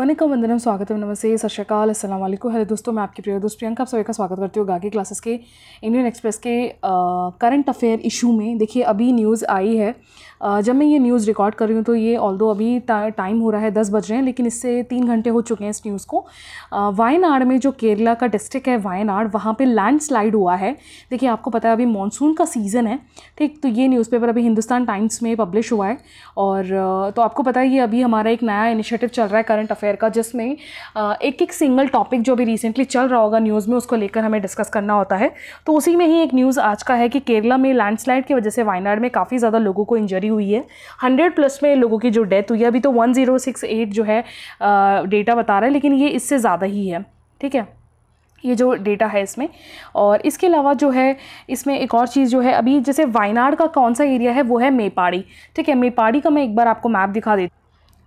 का वंदनम है नमस्ते सत असलम हेलो दोस्तों मैं आपकी प्रिय दोस्त प्रियंका आप सभी का स्वागत करती हूँ गागी क्लासेस के इंडियन एक्सप्रेस के करंट अफेयर इशू में देखिए अभी न्यूज़ आई है जब मैं ये न्यूज़ रिकॉर्ड कर रही हूँ तो ये ऑल अभी टाइम हो रहा है दस बज रहे हैं लेकिन इससे तीन घंटे हो चुके हैं इस न्यूज़ को वायनाड में जो केरला का डिस्ट्रिक्ट है वायनाड वहाँ पर लैंडस्लाइड हुआ है देखिए आपको पता है अभी मानसून का सीज़न है ठीक तो ये न्यूज़पेपर अभी हिंदुस्तान टाइम्स में पब्लिश हुआ है और तो आपको पता है ये अभी हमारा एक नया इनिशिएटिव चल रहा है करंट अफेयर का जिसमें एक एक सिंगल टॉपिक जो अभी रिसेंटली चल रहा होगा न्यूज़ में उसको लेकर हमें डिस्कस करना होता है तो उसी में ही एक न्यूज़ आज का है कि केरला में लैंडस्लाइड की वजह से वायनाड में काफ़ी ज़्यादा लोगों को इंजरी हुई है हंड्रेड प्लस में लोगों की जो डेथ हुई है अभी तो वन ज़ीरो सिक्स एट जो है डेटा बता रहा है लेकिन ये इससे ज़्यादा ही है ठीक है ये जो डेटा है इसमें और इसके अलावा जो है इसमें एक और चीज़ जो है अभी जैसे वायनाड का कौन सा एरिया है वो है मेपाड़ी ठीक है मेपाड़ी का मैं एक बार आपको मैप दिखा देती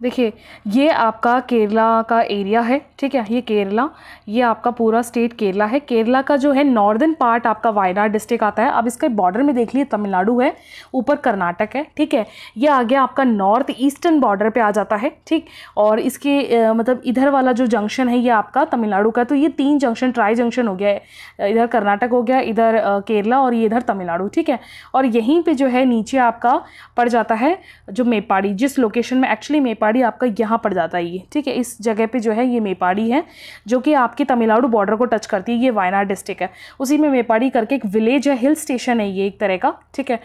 देखिए ये आपका केरला का एरिया है ठीक है ये केरला ये आपका पूरा स्टेट केरला है केरला का जो है नॉर्दर्न पार्ट आपका वायनाड डिस्ट्रिक्ट आता है अब इसके बॉर्डर में देख लिए तमिलनाडु है ऊपर कर्नाटक है ठीक है ये आ गया आपका नॉर्थ ईस्टर्न बॉर्डर पर आ जाता है ठीक और इसके मतलब इधर वाला जो जंक्शन है ये आपका तमिलनाडु का तो ये तीन जंक्शन ट्राई जंक्शन हो गया है इधर कर्नाटक हो गया इधर केरला और ये इधर तमिलनाडु ठीक है और यहीं पर जो है नीचे आपका पड़ जाता है जो मेपाड़ी जिस लोकेशन में एक्चुअली मेपाड़ी मेपाड़ी आपका यहाँ पड़ जाता है ये ठीक है इस जगह पे जो है ये मेपाड़ी है जो कि आपकी तमिलनाडु बॉर्डर को टच करती है ये वायनाड डिस्ट्रिक्ट है उसी में मेपाड़ी करके एक विलेज है हिल स्टेशन है ये एक तरह का ठीक है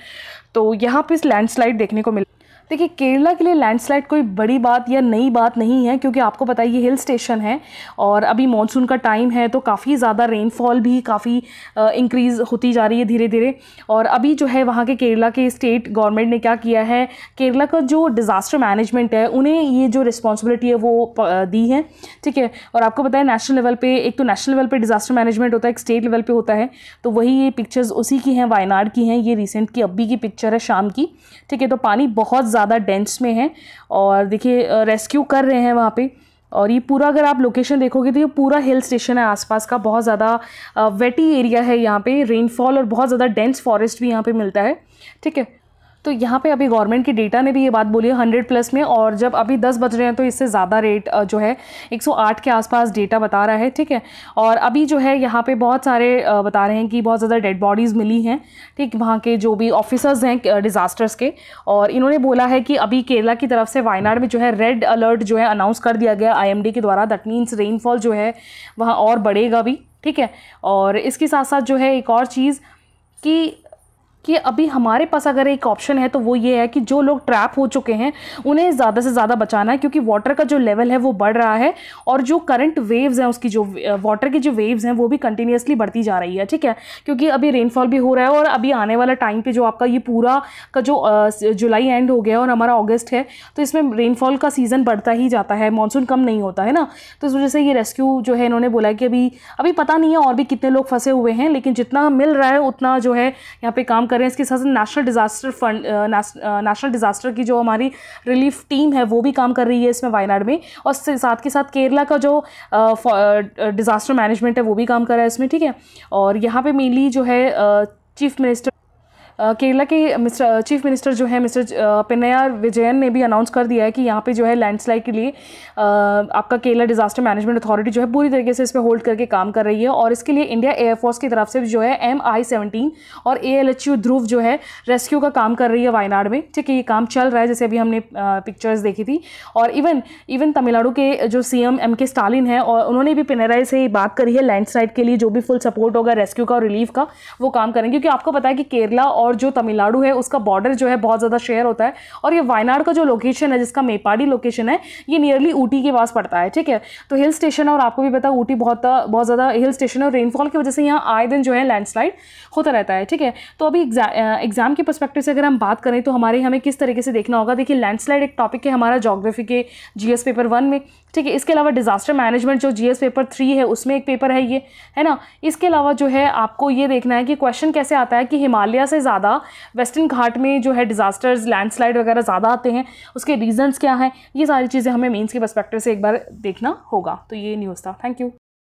तो यहाँ पर लैंड देखने को मिल देखिए केरला के लिए लैंडस्लाइड कोई बड़ी बात या नई बात नहीं है क्योंकि आपको पता है ये हिल स्टेशन है और अभी मानसून का टाइम है तो काफ़ी ज़्यादा रेनफॉल भी काफ़ी इंक्रीज़ होती जा रही है धीरे धीरे और अभी जो है वहाँ के केरला के स्टेट गवर्नमेंट ने क्या किया है केरला का जो डिज़ास्टर मैनेजमेंट है उन्हें ये जो रिस्पॉन्सिबिलिटी है वो दी है ठीक है और आपको पता है नेशनल लेवल पर एक तो नेशनल लेवल पर डिज़ास्टर मैनेजमेंट होता है एक स्टेट लेवल पर होता है तो वही ये पिक्चर्स उसी की हैं वायनाड की हैं ये रिसेंट की अब्बी की पिक्चर है शाम की ठीक है तो पानी बहुत ज़्यादा डेंस में है और देखिए रेस्क्यू कर रहे हैं वहाँ पे और ये पूरा अगर आप लोकेशन देखोगे तो ये पूरा हिल स्टेशन है आसपास का बहुत ज़्यादा वेटी एरिया है यहाँ पे रेनफॉल और बहुत ज़्यादा डेंस फॉरेस्ट भी यहाँ पे मिलता है ठीक है तो यहाँ पे अभी गवर्नमेंट की डेटा ने भी ये बात बोली है हंड्रेड प्लस में और जब अभी दस बज रहे हैं तो इससे ज़्यादा रेट जो है 108 के आसपास डेटा बता रहा है ठीक है और अभी जो है यहाँ पे बहुत सारे बता रहे हैं कि बहुत ज़्यादा डेड बॉडीज़ मिली हैं ठीक वहाँ के जो भी ऑफिसर्स हैं डिज़ास्टर्स के और इन्होंने बोला है कि अभी केरला की तरफ से वायनाड में जो है रेड अलर्ट जो है अनाउंस कर दिया गया आई के द्वारा दैट मीन्स रेनफॉल जो है वहाँ और बढ़ेगा भी ठीक है और इसके साथ साथ जो है एक और चीज़ कि कि अभी हमारे पास अगर एक ऑप्शन है तो वो ये है कि जो लोग ट्रैप हो चुके हैं उन्हें ज़्यादा से ज़्यादा बचाना है क्योंकि वाटर का जो लेवल है वो बढ़ रहा है और जो करंट वेव्स हैं उसकी जो वाटर की जो वेव्स हैं वो भी कंटिन्यूसली बढ़ती जा रही है ठीक है क्योंकि अभी रेनफॉल भी हो रहा है और अभी आने वाला टाइम पर जो आपका ये पूरा का जो जुलाई एंड हो गया है और हमारा ऑगस्ट है तो इसमें रेनफॉल का सीज़न बढ़ता ही जाता है मानसून कम नहीं होता है ना तो इस वजह से ये रेस्क्यू जो है इन्होंने बोला कि अभी अभी पता नहीं है और भी कितने लोग फंसे हुए हैं लेकिन जितना मिल रहा है उतना जो है यहाँ पर काम कर रहे हैं इसके साथ साथ national disaster fund national disaster की जो हमारी रिलीफ टीम है वो भी काम कर रही है इसमें वायनाड में और साथ के साथ केरला का जो डिज़ास्टर मैनेजमेंट है वो भी काम कर रहा है इसमें ठीक है और यहाँ पर मेनली जो है चीफ मिनिस्टर केरला के मिस्टर चीफ मिनिस्टर जो है मिस्टर पिनया विजयन ने भी अनाउंस कर दिया है कि यहाँ पे जो है लैंडस्लाइड के लिए आपका केरला डिजास्टर मैनेजमेंट अथॉरिटी जो है पूरी तरीके से इस पर होल्ड करके काम कर रही है और इसके लिए इंडिया एयरफोर्स की तरफ से जो है एम आई सेवनटीन और ए एल एच यू ध्रुव जो है रेस्क्यू का काम कर रही है वायनाड में ठीक है ये काम चल रहा है जैसे अभी हमने पिक्चर्स देखी थी और इवन इवन तमिलनाडु के जो C M M K Stalin है और उन्होंने भी पिनराय से बात करी है लैंडस्लाइड के लिए जो भी फुल सपोर्ट होगा रेस्क्यू का और रिलीफ का वो काम करेंगे क्योंकि आपको पता है कि केरला और और जो तमिलनाडु है उसका बॉर्डर जो है बहुत ज़्यादा शेयर होता है और ये वायनाड का जो लोकेशन है जिसका मेपाड़ी लोकेशन है ये नियरली ऊटी के पास पड़ता है ठीक है तो हिल स्टेशन और आपको भी पता ऊटी बहुत बहुत ज़्यादा हिल स्टेशन और रेनफॉल की वजह से यहाँ आए दिन जो है लैंडस्लाइड होता रहता है ठीक है तो अभी एग्ज़ाम के परस्पेक्टिव से अगर हम बात करें तो हमारे हमें किस तरीके से देखना होगा देखिए लैंडस्लाइड एक टॉपिक है हमारा जोग्राफी के जीएस पेपर वन में ठीक है इसके अलावा डिजास्टर मैनेजमेंट जो जीएस पेपर थ्री है उसमें एक पेपर है ये है ना इसके अलावा जो है आपको ये देखना है कि क्वेश्चन कैसे आता है कि हिमालय से ज़्यादा ज़्यादा वेस्टर्न घाट में जो है डिज़ास्टर्स लैंडस्लाइड वगैरह ज़्यादा आते हैं उसके रीजंस क्या हैं ये सारी चीज़ें हमें मेंस के परस्पेक्टिव से एक बार देखना होगा तो ये न्यूज़ था थैंक यू